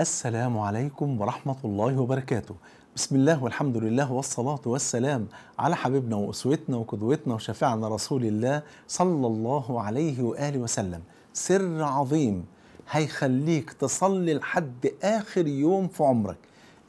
السلام عليكم ورحمة الله وبركاته بسم الله والحمد لله والصلاة والسلام على حبيبنا وأسوتنا وقدوتنا وشفيعنا رسول الله صلى الله عليه وآله وسلم سر عظيم هيخليك تصلي لحد آخر يوم في عمرك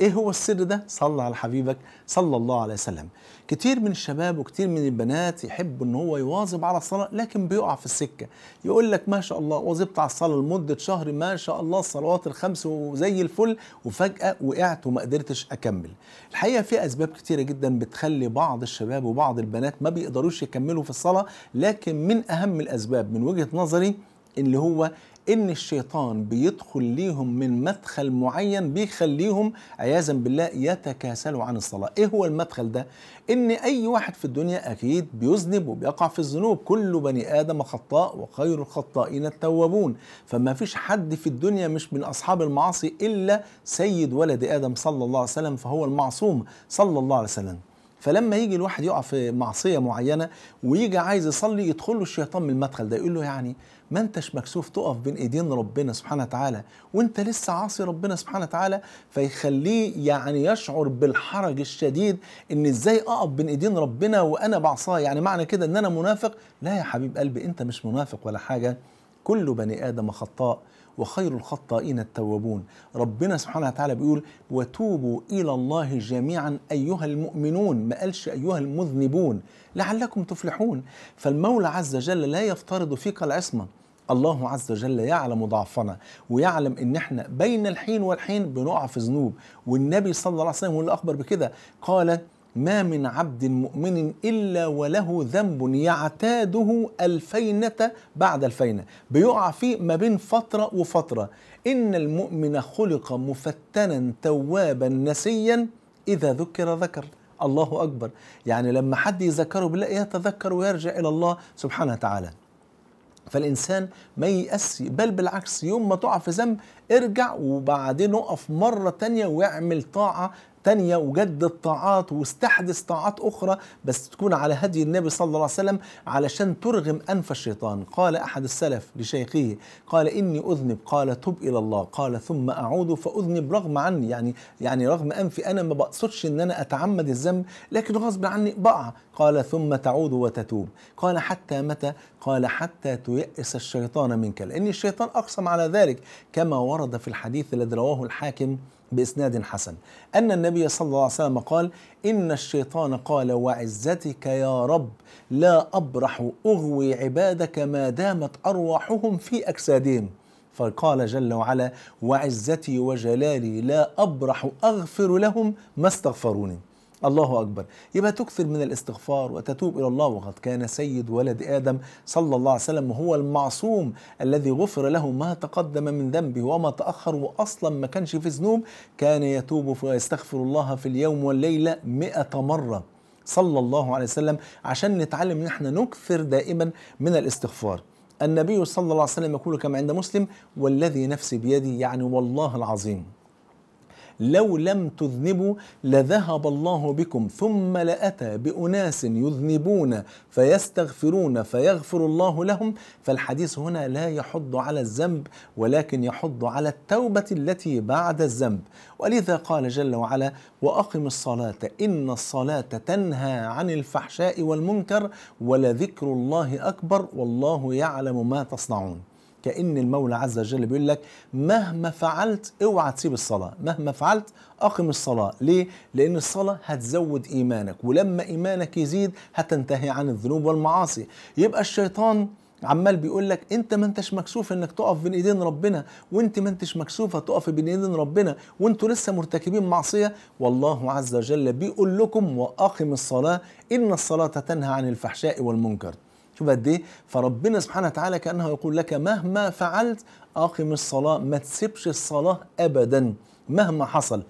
ايه هو السر ده صلى على حبيبك صلى الله عليه وسلم كتير من الشباب وكتير من البنات يحب ان هو يواظب على الصلاه لكن بيقع في السكه يقول لك ما شاء الله واظبت على الصلاه لمده شهر ما شاء الله الصلوات الخمس وزي الفل وفجاه وقعت وما قدرتش اكمل الحقيقه في اسباب كتيره جدا بتخلي بعض الشباب وبعض البنات ما بيقدروش يكملوا في الصلاه لكن من اهم الاسباب من وجهه نظري اللي هو ان الشيطان بيدخل ليهم من مدخل معين بيخليهم عياذا بالله يتكاسلوا عن الصلاه ايه هو المدخل ده ان اي واحد في الدنيا اكيد بيذنب وبيقع في الذنوب كل بني ادم خطاء وخير الخطائين التوابون فما فيش حد في الدنيا مش من اصحاب المعاصي الا سيد ولد ادم صلى الله عليه وسلم فهو المعصوم صلى الله عليه وسلم فلما يجي الواحد يقع في معصيه معينه ويجي عايز يصلي يدخل له الشيطان من المدخل ده يقول له يعني ما انتش مكسوف تقف بين ايدين ربنا سبحانه وتعالى وانت لسه عاصي ربنا سبحانه وتعالى فيخليه يعني يشعر بالحرج الشديد ان ازاي اقف بين ايدين ربنا وانا بعصاه يعني معنى كده ان انا منافق لا يا حبيب قلبي انت مش منافق ولا حاجه كل بني ادم خطاء وخير الخطائين التوابون ربنا سبحانه وتعالى بيقول وتوبوا إلى الله جميعا أيها المؤمنون ما قالش أيها المذنبون لعلكم تفلحون فالمولى عز وجل لا يفترض فيك العصمة الله عز وجل يعلم ضعفنا ويعلم ان احنا بين الحين والحين بنقع في ذنوب والنبي صلى الله عليه وسلم هو اللي اخبر بكده قال ما من عبد مؤمن إلا وله ذنب يعتاده الفينة بعد الفينة بيقع فيه ما بين فترة وفترة إن المؤمن خلق مفتنا توابا نسيا إذا ذكر ذكر الله أكبر يعني لما حد يذكره بالله يتذكر ويرجع إلى الله سبحانه وتعالى فالإنسان ما ييأس بل بالعكس يوم ما تقع في ذنب ارجع وبعدين اقف مرة تانية واعمل طاعة تانية وجدد طاعات واستحدث طاعات أخرى بس تكون على هدي النبي صلى الله عليه وسلم علشان ترغم أنف الشيطان قال أحد السلف لشيخه قال إني أذنب قال تب إلى الله قال ثم أعود فأذنب رغم عني يعني يعني رغم أنفي أنا ما بقصدش إن أنا أتعمد الذنب لكن غصب عني بقع قال ثم تعود وتتوب قال حتى متى قال حتى تيأس الشيطان منك لأن الشيطان أقسم على ذلك كما ورد في الحديث الذي رواه الحاكم بإسناد حسن أن النبي صلى الله عليه وسلم قال إن الشيطان قال وعزتك يا رب لا أبرح أغوي عبادك ما دامت أرواحهم في أجسادهم فقال جل وعلا وعزتي وجلالي لا أبرح أغفر لهم ما استغفروني الله أكبر يبقى تكثر من الاستغفار وتتوب إلى الله وقد كان سيد ولد آدم صلى الله عليه وسلم هو المعصوم الذي غفر له ما تقدم من ذنبه وما تأخر وأصلا ما كانش في ذنوب كان يتوب ويستغفر الله في اليوم والليلة مئة مرة صلى الله عليه وسلم عشان نتعلم ان احنا نكثر دائما من الاستغفار النبي صلى الله عليه وسلم يقول كما عند مسلم والذي نفسي بيدي يعني والله العظيم لو لم تذنبوا لذهب الله بكم ثم لأتى بأناس يذنبون فيستغفرون فيغفر الله لهم فالحديث هنا لا يحض على الذنب ولكن يحض على التوبة التي بعد الذنب ولذا قال جل وعلا وأقم الصلاة إن الصلاة تنهى عن الفحشاء والمنكر ولذكر الله أكبر والله يعلم ما تصنعون كأن المولى عز وجل بيقول لك مهما فعلت اوعى تسيب الصلاة مهما فعلت أقم الصلاة ليه؟ لأن الصلاة هتزود إيمانك ولما إيمانك يزيد هتنتهي عن الذنوب والمعاصي يبقى الشيطان عمال بيقول لك انت ما انتش مكسوف انك تقف بين ايدين ربنا وانت ما انتش مكسوفه تقف بين ايدين ربنا وانتوا لسه مرتكبين معصيه والله عز وجل بيقول لكم واقم الصلاه ان الصلاه تنهى عن الفحشاء والمنكر شوف قد ايه فربنا سبحانه وتعالى كانه يقول لك مهما فعلت اقم الصلاه ما تسيبش الصلاه ابدا مهما حصل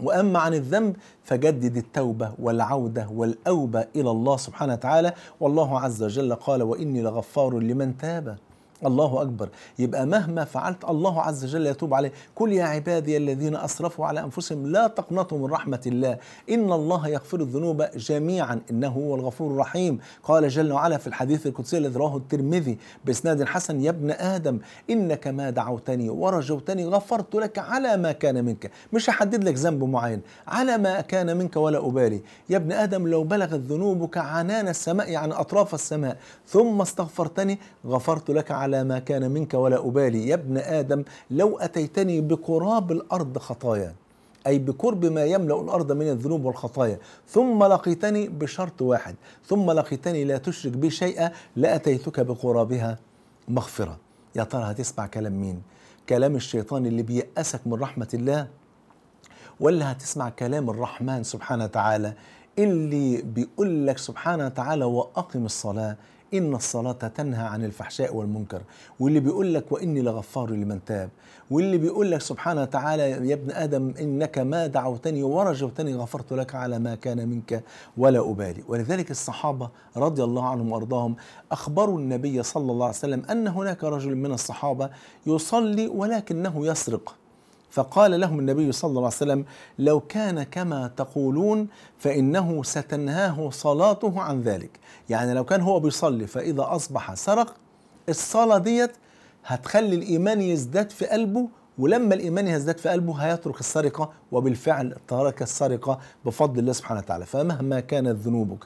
واما عن الذنب فجدد التوبه والعوده والاوبه الى الله سبحانه وتعالى والله عز وجل قال واني لغفار لمن تاب الله أكبر يبقى مهما فعلت الله عز وجل يتوب عليه قل يا عبادي الذين أسرفوا على أنفسهم لا تقنطوا من رحمة الله إن الله يغفر الذنوب جميعا إنه هو الغفور الرحيم قال جل وعلا في الحديث القدسي الذي رواه الترمذي بإسناد حسن يا ابن آدم إنك ما دعوتني ورجوتني غفرت لك على ما كان منك مش أحدد لك ذنب معين على ما كان منك ولا أبالي يا ابن آدم لو بلغت ذنوبك عنان السماء يعني أطراف السماء ثم استغفرتني غفرت لك على على ما كان منك ولا أبالي يا ابن آدم لو أتيتني بقراب الأرض خطايا أي بقرب ما يملأ الأرض من الذنوب والخطايا ثم لقيتني بشرط واحد ثم لقيتني لا تشرك بي شيئا لأتيتك بقرابها مغفرة يا ترى هتسمع كلام مين كلام الشيطان اللي بيأسك من رحمة الله ولا هتسمع كلام الرحمن سبحانه وتعالى اللي بيقول لك سبحانه وتعالى وأقم الصلاة إن الصلاة تنهى عن الفحشاء والمنكر واللي بيقول لك وإني لغفار لمن تاب واللي بيقول لك سبحانه وتعالى يا ابن آدم إنك ما دعوتني ورجوتني غفرت لك على ما كان منك ولا أبالي ولذلك الصحابة رضي الله عنهم وأرضاهم أخبروا النبي صلى الله عليه وسلم أن هناك رجل من الصحابة يصلي ولكنه يسرق فقال لهم النبي صلى الله عليه وسلم لو كان كما تقولون فإنه ستنهاه صلاته عن ذلك يعني لو كان هو بيصلي فإذا أصبح سرق الصلاة ديت هتخلي الإيمان يزداد في قلبه ولما الإيمان يزداد في قلبه هيترك السرقة وبالفعل ترك السرقة بفضل الله سبحانه وتعالى فمهما كانت ذنوبك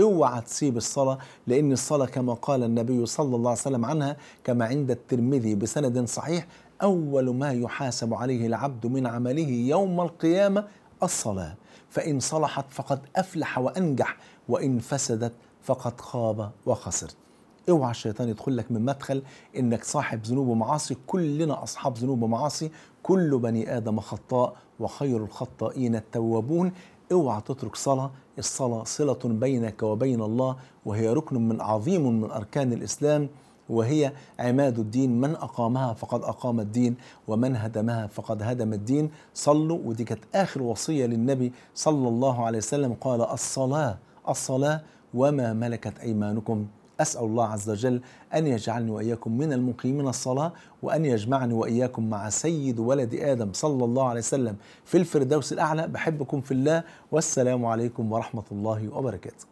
اوعى تسيب الصلاة لأن الصلاة كما قال النبي صلى الله عليه وسلم عنها كما عند الترمذي بسند صحيح أول ما يحاسب عليه العبد من عمله يوم القيامة الصلاة فإن صلحت فقد أفلح وأنجح وإن فسدت فقد خاب وخسر اوعى الشيطان يدخل لك من مدخل انك صاحب ذنوب ومعاصي كلنا اصحاب ذنوب ومعاصي كل بني ادم خطاء وخير الخطائين التوابون اوعى تترك صلاه الصلاه صله بينك وبين الله وهي ركن من عظيم من اركان الاسلام وهي عماد الدين من أقامها فقد أقام الدين ومن هدمها فقد هدم الدين صلوا ودي كانت آخر وصية للنبي صلى الله عليه وسلم قال الصلاة الصلاة وما ملكت أيمانكم أسأل الله عز وجل أن يجعلني وإياكم من المقيمين الصلاة وأن يجمعني وإياكم مع سيد ولد آدم صلى الله عليه وسلم في الفردوس الأعلى بحبكم في الله والسلام عليكم ورحمة الله وبركاته